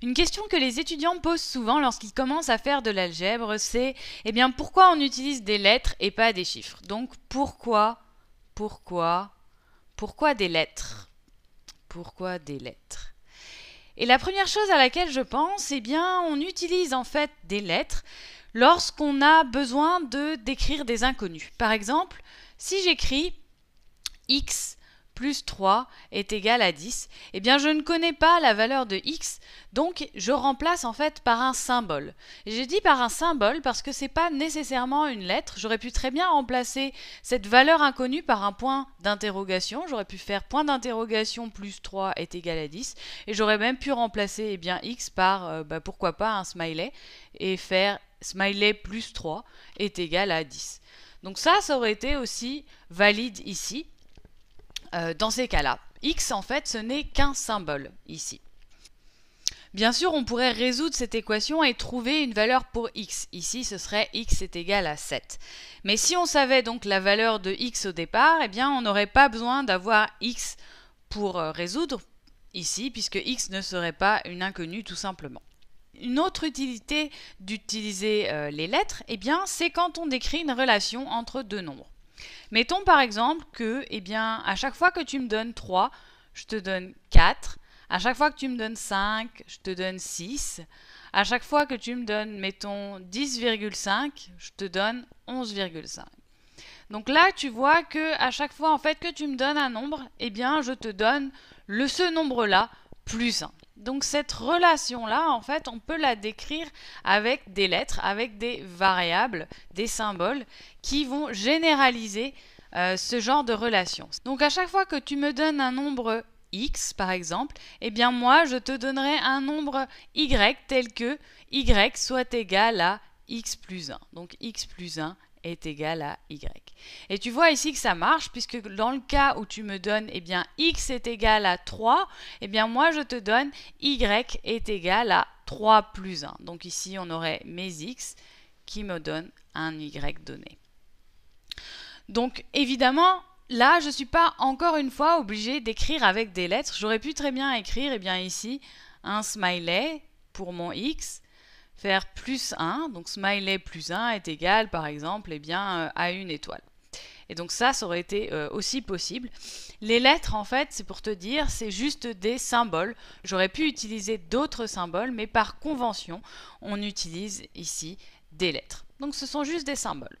Une question que les étudiants posent souvent lorsqu'ils commencent à faire de l'algèbre, c'est eh bien pourquoi on utilise des lettres et pas des chiffres Donc pourquoi pourquoi pourquoi des lettres Pourquoi des lettres Et la première chose à laquelle je pense, eh bien on utilise en fait des lettres lorsqu'on a besoin de décrire des inconnus. Par exemple, si j'écris x plus 3 est égal à 10, eh bien je ne connais pas la valeur de x, donc je remplace en fait par un symbole. J'ai dit par un symbole parce que ce n'est pas nécessairement une lettre, j'aurais pu très bien remplacer cette valeur inconnue par un point d'interrogation, j'aurais pu faire point d'interrogation plus 3 est égal à 10, et j'aurais même pu remplacer eh bien x par, euh, bah, pourquoi pas, un smiley, et faire smiley plus 3 est égal à 10. Donc ça, ça aurait été aussi valide ici, euh, dans ces cas-là. X, en fait, ce n'est qu'un symbole ici. Bien sûr, on pourrait résoudre cette équation et trouver une valeur pour x. Ici, ce serait x est égal à 7. Mais si on savait donc la valeur de x au départ, eh bien, on n'aurait pas besoin d'avoir x pour euh, résoudre ici, puisque x ne serait pas une inconnue tout simplement. Une autre utilité d'utiliser euh, les lettres, eh bien, c'est quand on décrit une relation entre deux nombres. Mettons par exemple que, eh bien, à chaque fois que tu me donnes 3, je te donne 4. À chaque fois que tu me donnes 5, je te donne 6. À chaque fois que tu me donnes, mettons, 10,5, je te donne 11,5. Donc là, tu vois qu'à chaque fois en fait que tu me donnes un nombre, eh bien, je te donne le ce nombre-là plus 1. Donc cette relation-là, en fait, on peut la décrire avec des lettres, avec des variables, des symboles qui vont généraliser euh, ce genre de relation. Donc à chaque fois que tu me donnes un nombre x par exemple, eh bien moi je te donnerai un nombre y tel que y soit égal à x plus 1. Donc x plus 1 est égal à y. Et tu vois ici que ça marche, puisque dans le cas où tu me donnes eh bien, x est égal à 3, eh bien moi je te donne y est égal à 3 plus 1. Donc ici on aurait mes x qui me donne un y donné. Donc évidemment, là je ne suis pas encore une fois obligée d'écrire avec des lettres. J'aurais pu très bien écrire eh bien, ici un smiley pour mon x faire plus 1, donc smiley plus 1 est égal par exemple eh bien, euh, à une étoile. Et donc ça, ça aurait été euh, aussi possible. Les lettres, en fait, c'est pour te dire, c'est juste des symboles. J'aurais pu utiliser d'autres symboles, mais par convention, on utilise ici des lettres. Donc ce sont juste des symboles.